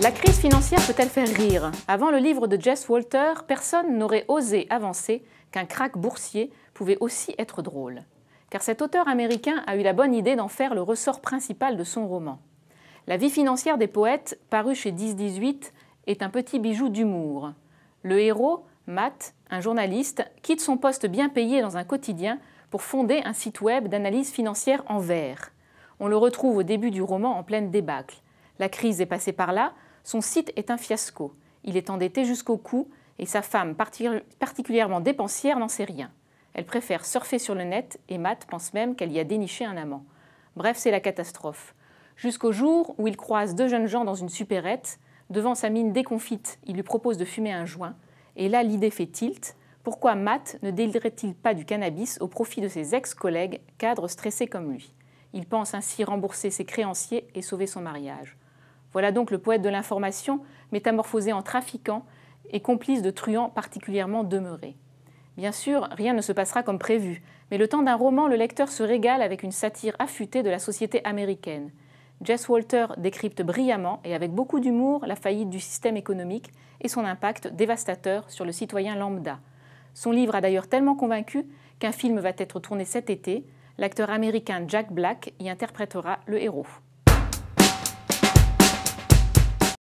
La crise financière peut-elle faire rire Avant le livre de Jess Walter, personne n'aurait osé avancer qu'un crack boursier pouvait aussi être drôle. Car cet auteur américain a eu la bonne idée d'en faire le ressort principal de son roman. La vie financière des poètes, paru chez 1018, est un petit bijou d'humour. Le héros, Matt, un journaliste, quitte son poste bien payé dans un quotidien pour fonder un site web d'analyse financière en verre. On le retrouve au début du roman en pleine débâcle. La crise est passée par là, son site est un fiasco. Il est endetté jusqu'au cou et sa femme, particulièrement dépensière, n'en sait rien. Elle préfère surfer sur le net et Matt pense même qu'elle y a déniché un amant. Bref, c'est la catastrophe. Jusqu'au jour où il croise deux jeunes gens dans une supérette. Devant sa mine déconfite, il lui propose de fumer un joint. Et là, l'idée fait tilt. Pourquoi Matt ne délirait-il pas du cannabis au profit de ses ex-collègues, cadres stressés comme lui Il pense ainsi rembourser ses créanciers et sauver son mariage. Voilà donc le poète de l'information métamorphosé en trafiquant et complice de truands particulièrement demeurés. Bien sûr, rien ne se passera comme prévu, mais le temps d'un roman, le lecteur se régale avec une satire affûtée de la société américaine. Jess Walter décrypte brillamment et avec beaucoup d'humour la faillite du système économique et son impact dévastateur sur le citoyen lambda. Son livre a d'ailleurs tellement convaincu qu'un film va être tourné cet été. L'acteur américain Jack Black y interprétera le héros.